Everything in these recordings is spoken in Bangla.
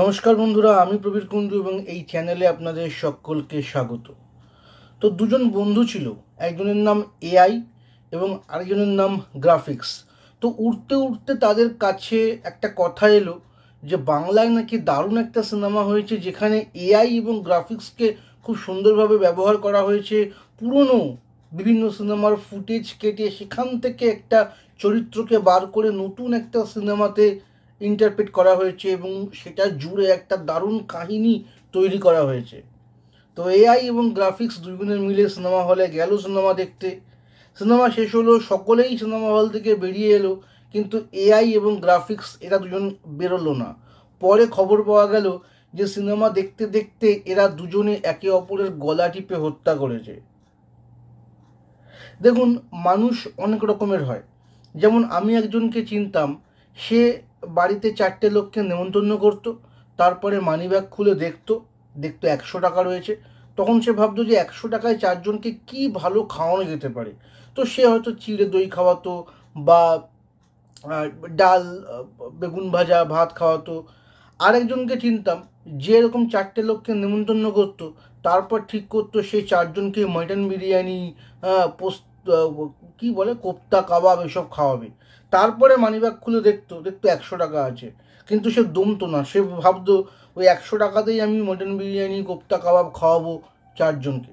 নমস্কার বন্ধুরা আমি প্রবীর কুণ্ডু এবং এই চ্যানেলে আপনাদের সকলকে স্বাগত তো দুজন বন্ধু ছিল একজনের নাম এআই এবং আরেকজনের নাম গ্রাফিক্স তো উঠতে উঠতে তাদের কাছে একটা কথা এলো যে বাংলায় নাকি দারুণ একটা সিনেমা হয়েছে যেখানে এআই এবং গ্রাফিক্সকে খুব সুন্দরভাবে ব্যবহার করা হয়েছে পুরনো বিভিন্ন সিনেমার ফুটেজ কেটে সেখান থেকে একটা চরিত্রকে বার করে নতুন একটা সিনেমাতে ইন্টারপ্রেট করা হয়েছে এবং সেটা জুড়ে একটা দারুণ কাহিনী তৈরি করা হয়েছে তো এআই এবং গ্রাফিক্স দুজনের মিলে সিনেমা হলে গেল সিনেমা দেখতে সিনেমা শেষ হলো সকলেই সিনেমা হল থেকে বেরিয়ে এলো কিন্তু এআই এবং গ্রাফিক্স এরা দুজন বেরোলো না পরে খবর পাওয়া গেল যে সিনেমা দেখতে দেখতে এরা দুজনে একে অপরের গলা টিপে হত্যা করেছে দেখুন মানুষ অনেক রকমের হয় যেমন আমি একজনকে চিনতাম সে বাড়িতে চারটে লোককে নেমন্তন্ন করত তারপরে মানি ব্যাগ খুলে দেখতো দেখতো একশো টাকা রয়েছে তখন সে ভাবতো যে একশো টাকায় চারজনকে কি ভালো খাওয়ানো যেতে পারে তো সে হয়তো চিড়ে দই খাওয়াতো বা ডাল বেগুন ভাজা ভাত খাওয়াতো আরেকজনকে চিনতাম যে এরকম চারটে লোককে নেমন্তন্ন করতো তারপর ঠিক করতো সে চারজনকে মটন বিরিয়ানি পোস্ত কী বলে কোপ্তা কাবাব এসব খাওয়াবে তারপরে মানিব্যাগ খুলে দেখতো দেখতো একশো টাকা আছে কিন্তু সে দমতো না সে ভাবতো ওই একশো টাকাতেই আমি মটন বিরিয়ানি কোপ্তা কাবাব খাওয়াবো চারজনকে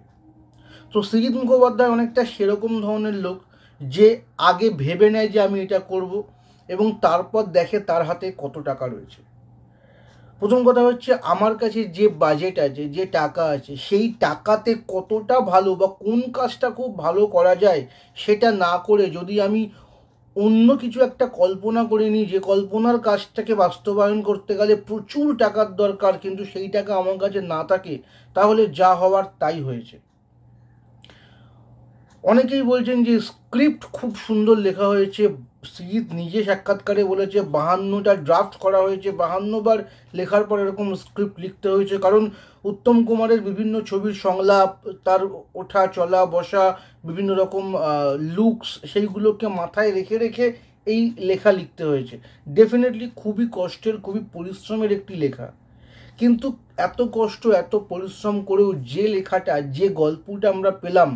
তো সৃজিত মুখোপাধ্যায় অনেকটা সেরকম ধরনের লোক যে আগে ভেবে নেয় যে আমি এটা করব এবং তারপর দেখে তার হাতে কত টাকা রয়েছে প্রথম কথা হচ্ছে আমার কাছে যে বাজেট আছে যে টাকা আছে সেই টাকাতে কতটা ভালো বা কোন কাজটা খুব ভালো করা যায় সেটা না করে যদি আমি অন্য কিছু একটা কল্পনা করে নিই যে কল্পনার কাজটাকে বাস্তবায়ন করতে গেলে প্রচুর টাকার দরকার কিন্তু সেই টাকা আমার কাছে না থাকে তাহলে যা হওয়ার তাই হয়েছে অনেকেই বলছেন যে স্ক্রিপ্ট খুব সুন্দর লেখা হয়েছে সৃজিৎ নিজে সাক্ষাৎকারে বলেছে বাহান্নটা ড্রাফট করা হয়েছে বাহান্নবার লেখার পর এরকম স্ক্রিপ্ট লিখতে হয়েছে কারণ উত্তম কুমারের বিভিন্ন ছবির সংলাপ তার ওঠা চলা বসা বিভিন্ন রকম লুকস সেইগুলোকে মাথায় রেখে রেখে এই লেখা লিখতে হয়েছে ডেফিনেটলি খুবই কষ্টের খুবই পরিশ্রমের একটি লেখা কিন্তু এত কষ্ট এত পরিশ্রম করেও যে লেখাটা যে গল্পটা আমরা পেলাম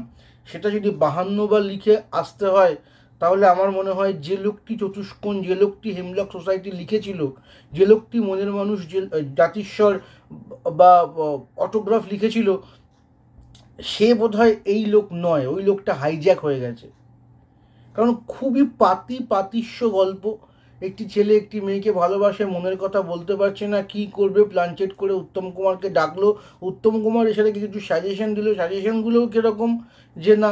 সেটা যদি বাহান্নবার লিখে আসতে হয় তাহলে আমার মনে হয় যে লোকটি চতুষ্কোণ যে লোকটি হেমলক সোসাইটি লিখেছিল যে লোকটি মনের মানুষ যে জাতিস্বর বা অটোগ্রাফ লিখেছিল সে বোধহয় এই লোক নয় ওই লোকটা হাইজ্যাক হয়ে গেছে কারণ খুবই পাতি পাতিস্য গল্প একটি ছেলে একটি মেয়েকে ভালোবাসে মনের কথা বলতে পারছে না কি করবে প্লানচেট করে উত্তম কুমারকে ডাকলো উত্তম কুমার এছাড়া কিছু সাজেশন দিল সাজেশনগুলোও কীরকম যে না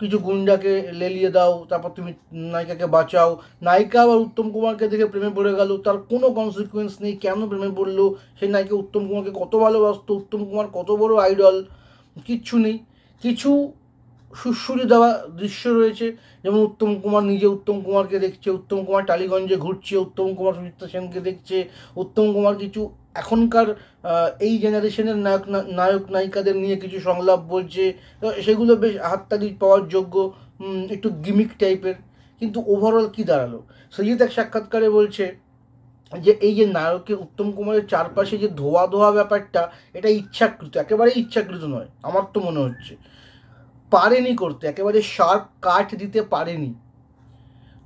কিছু গুন্ডাকে লেলিয়ে দাও তারপর তুমি নায়িকাকে বাঁচাও নায়িকা আবার উত্তম কুমারকে দেখে প্রেমে পড়ে গেল তার কোনো কনসিকুয়েন্স নেই কেন প্রেমে পড়লো সেই নায়িকা উত্তম কুমারকে কত ভালোবাসতো উত্তম কুমার কত বড় আইডল কিচ্ছু নেই কিছু সুশ্রুড়ি দেওয়া দৃশ্য রয়েছে যেমন উত্তম কুমার নিজে উত্তম কুমারকে দেখছে উত্তম কুমার টালিগঞ্জে ঘুরছে উত্তম কুমার সুচিত্রা সেনকে দেখছে উত্তম কুমার কিছু এখনকার এই জেনারেশনের নায়ক নায়ক নায়িকাদের নিয়ে কিছু সংলাপ বলছে সেগুলো বেশ হাততালি পাওয়ার যোগ্য একটু গিমিক টাইপের কিন্তু ওভারঅল কি দাঁড়ালো সৈয়দ এক সাক্ষাৎকারে বলছে যে এই যে নায়কের উত্তম কুমারের চারপাশে যে ধোয়া ধোয়া ব্যাপারটা এটা ইচ্ছাকৃত একেবারে ইচ্ছাকৃত নয় আমার তো মনে হচ্ছে পারেনি করতে একেবারে শার্প কাট দিতে পারেনি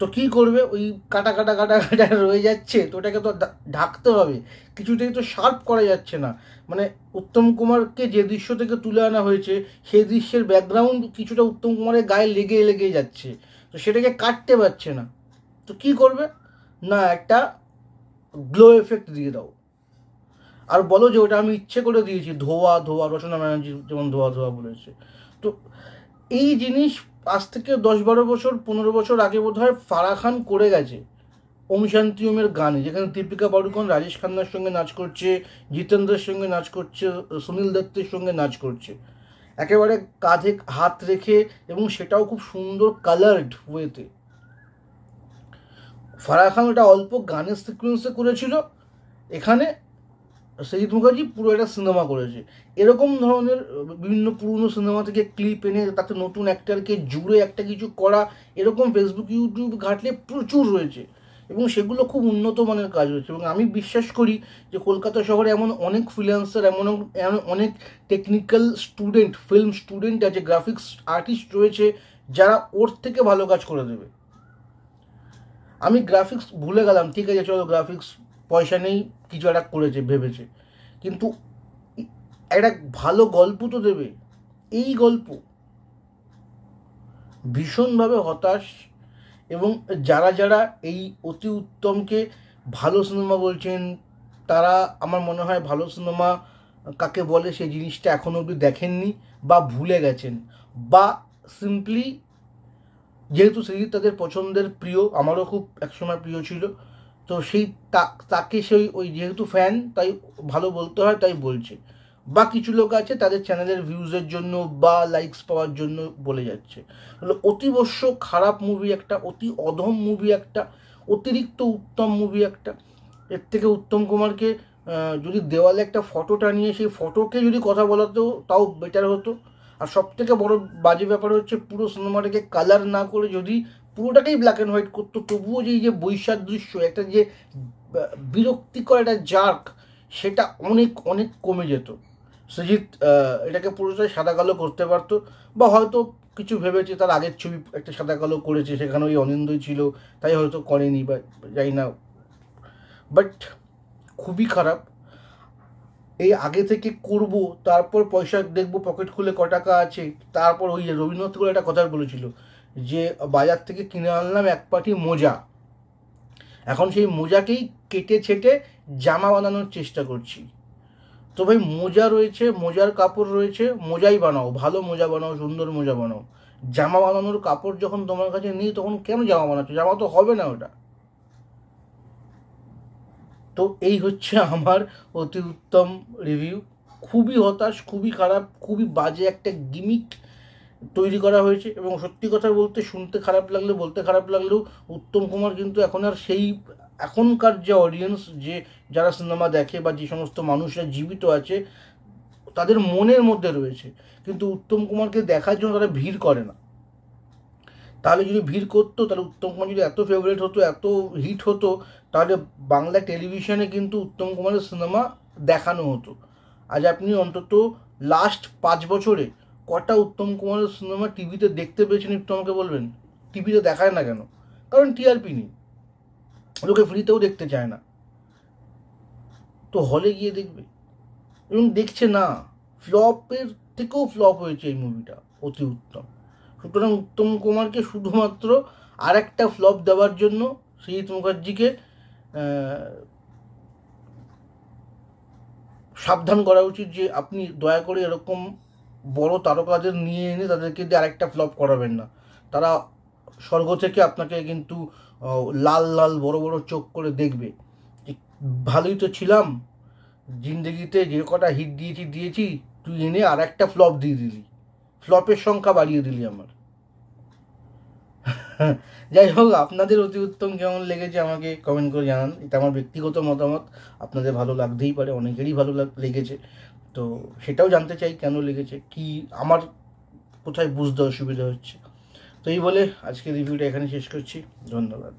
তো কি করবে ওই কাটা কাটা কাটা কাটা রয়ে যাচ্ছে তো ওটাকে তো ঢাকতে হবে কিছুতেই তো শার্প করা যাচ্ছে না মানে উত্তম কুমারকে যে দৃশ্য থেকে তুলে আনা হয়েছে সেই দৃশ্যের ব্যাকগ্রাউন্ড কিছুটা উত্তম কুমারের গায়ে লেগে লেগে যাচ্ছে তো সেটাকে কাটতে পারছে না তো কি করবে না একটা গ্লো এফেক্ট দিয়ে দাও আর বলো যে ওটা আমি ইচ্ছে করে দিয়েছি ধোয়া ধোয়া রচনা ব্যানার্জি যেমন ধোয়া ধোয়া বলেছে তো এই জিনিস আজ থেকে দশ বারো বছর পনেরো বছর আগে বোধ হয় ফারা খান করে গেছে ওম শান্তি ওমের গানে যেখানে দীপিকা পাডুকন রাজেশ খান্নার সঙ্গে নাচ করছে জিতেন্দ্রের সঙ্গে নাচ করছে সুনীল দত্তের সঙ্গে নাচ করছে একেবারে কাঁধে হাত রেখে এবং সেটাও খুব সুন্দর কালার্ড ওয়েতে ফারাহ খান ওটা অল্প গানের সিকুয়েন্সে করেছিল এখানে সেই মুখার্জি পুরো একটা সিনেমা করেছে এরকম ধরনের বিভিন্ন পুরনো সিনেমা থেকে ক্লিপ এনে তাতে নতুন অ্যাক্টারকে জুড়ে একটা কিছু করা এরকম ফেসবুক ইউটিউব ঘাটলে প্রচুর রয়েছে এবং সেগুলো খুব উন্নত মানের কাজ হয়েছে এবং আমি বিশ্বাস করি যে কলকাতা শহরে এমন অনেক ফ্রিল্যান্সার এমন অনেক টেকনিক্যাল স্টুডেন্ট ফিল্ম স্টুডেন্ট আছে গ্রাফিক্স আর্টিস্ট রয়েছে যারা ওর থেকে ভালো কাজ করে দেবে আমি গ্রাফিক্স ভুলে গেলাম ঠিক আছে চলো গ্রাফিক্স পয়সা নেই কিছু একটা করেছে ভেবেছে কিন্তু একটা ভালো গল্প তো দেবে এই গল্প ভীষণভাবে হতাশ এবং যারা যারা এই অতি উত্তমকে ভালো সিনেমা বলছেন তারা আমার মনে হয় ভালো সিনেমা কাকে বলে সেই জিনিসটা এখনও অবধি দেখেননি বা ভুলে গেছেন বা সিম্পলি যেহেতু সৃজিত তাদের পছন্দের প্রিয় আমারও খুব একসময় প্রিয় ছিল তো সেই তাকে সেই ওই যেহেতু ফ্যান তাই ভালো বলতে হয় তাই বলছে বা কিছু লোক আছে তাদের চ্যানেলের ভিউজের জন্য বা লাইকস পাওয়ার জন্য বলে যাচ্ছে অতিবশ্য খারাপ মুভি একটা অতি অধম মুভি একটা অতিরিক্ত উত্তম মুভি একটা এর থেকে উত্তম কুমারকে যদি দেওয়ালে একটা ফটো টানিয়ে সেই ফটোকে যদি কথা বলাতো তাও বেটার হতো আর সব থেকে বড় বাজে ব্যাপার হচ্ছে পুরো সিনেমাটাকে কালার না করে যদি পুরোটাকেই ব্ল্যাক অ্যান্ড হোয়াইট করতো তবুও যে যে বৈসাদৃশ্য একটা যে বিরক্তিকর একটা জার্ক সেটা অনেক অনেক কমে যেত সজিৎ এটাকে পুরোটাই সাদা কালো করতে পারতো বা হয়তো কিছু ভেবেছে তার আগের ছবি একটা সাদা কালো করেছে সেখানে ওই অনিন্দই ছিল তাই হয়তো করেনি বা যাই না বাট খুবই খারাপ এই আগে থেকে করব তারপর পয়সা দেখবো পকেট খুলে ক টাকা আছে তারপর ওই রবীন্দ্রনাথ করে একটা কথা বলেছিল যে বাজার থেকে কিনে আনলাম এক পাটি মোজা এখন সেই মোজাকেই কেটে ছেটে জামা বানানোর চেষ্টা করছি তো ভাই মোজা রয়েছে মোজার কাপড় রয়েছে মোজাই বানাও ভালো মোজা বানাও সুন্দর মোজা বানাও জামা বানানোর কাপড় যখন তোমার কাছে নেই তখন কেন জামা বানাচ্ছ জামা তো হবে না ওটা তো এই হচ্ছে আমার অতি উত্তম রিভিউ খুবই হতাশ খুবই খারাপ খুবই বাজে একটা গিমিক তৈরি করা হয়েছে এবং সত্যি কথা বলতে শুনতে খারাপ লাগলে বলতে খারাপ লাগলেও উত্তম কুমার কিন্তু এখন আর সেই এখনকার যে অডিয়েন্স যে যারা সিনেমা দেখে বা যে সমস্ত মানুষরা জীবিত আছে তাদের মনের মধ্যে রয়েছে কিন্তু উত্তম কুমারকে দেখার জন্য তারা ভিড় করে না তাহলে যদি ভিড় করতো তাহলে উত্তম কুমার যদি এত ফেভারিট হতো এত হিট হতো তাহলে বাংলা টেলিভিশনে কিন্তু উত্তম কুমারের সিনেমা দেখানো হতো আজ আপনি অন্তত লাস্ট পাঁচ বছরে কটা উত্তম কুমারের সিনেমা টিভিতে দেখতে পেয়েছেন একটু আমাকে বলবেন টিভিতে দেখায় না কেন কারণ টিআরপি নেই লোকে ফ্রিতেও দেখতে চায় না তো হলে গিয়ে দেখবে এবং দেখছে না ফ্লপের থেকেও ফ্লপ হয়েছে এই মুভিটা অতি উত্তম সুতরাং উত্তম কুমারকে শুধুমাত্র আর একটা ফ্লপ দেওয়ার জন্য শ্রীত মুখার্জিকে সাবধান করা উচিত যে আপনি দয়া করে এরকম বড় তারকাদের নিয়ে এনে তাদেরকে দিয়ে আরেকটা ফ্লপ করাবেন না তারা স্বর্গ থেকে আপনাকে কিন্তু লাল লাল বড় বড় চোখ করে দেখবে ভালোই তো ছিলাম জিন্দগিতে যে কটা হিট দিয়েছি দিয়েছি তুই এনে আর একটা ফ্লপ দিয়ে দিলি ফ্লপের সংখ্যা বাড়িয়ে দিলি আমার যাই হোক আপনাদের অতি উত্তম কেমন লেগেছে আমাকে কমেন্ট করে জানান এটা আমার ব্যক্তিগত মতামত আপনাদের ভালো লাগতেই পারে অনেকেরই ভালো লাগ লেগেছে তো সেটাও জানতে চাই কেন লিখেছে কি আমার কোথায় বুঝতে অসুবিধা হচ্ছে তো এই বলে আজকে রিভিউটা এখানে শেষ করছি ধন্যবাদ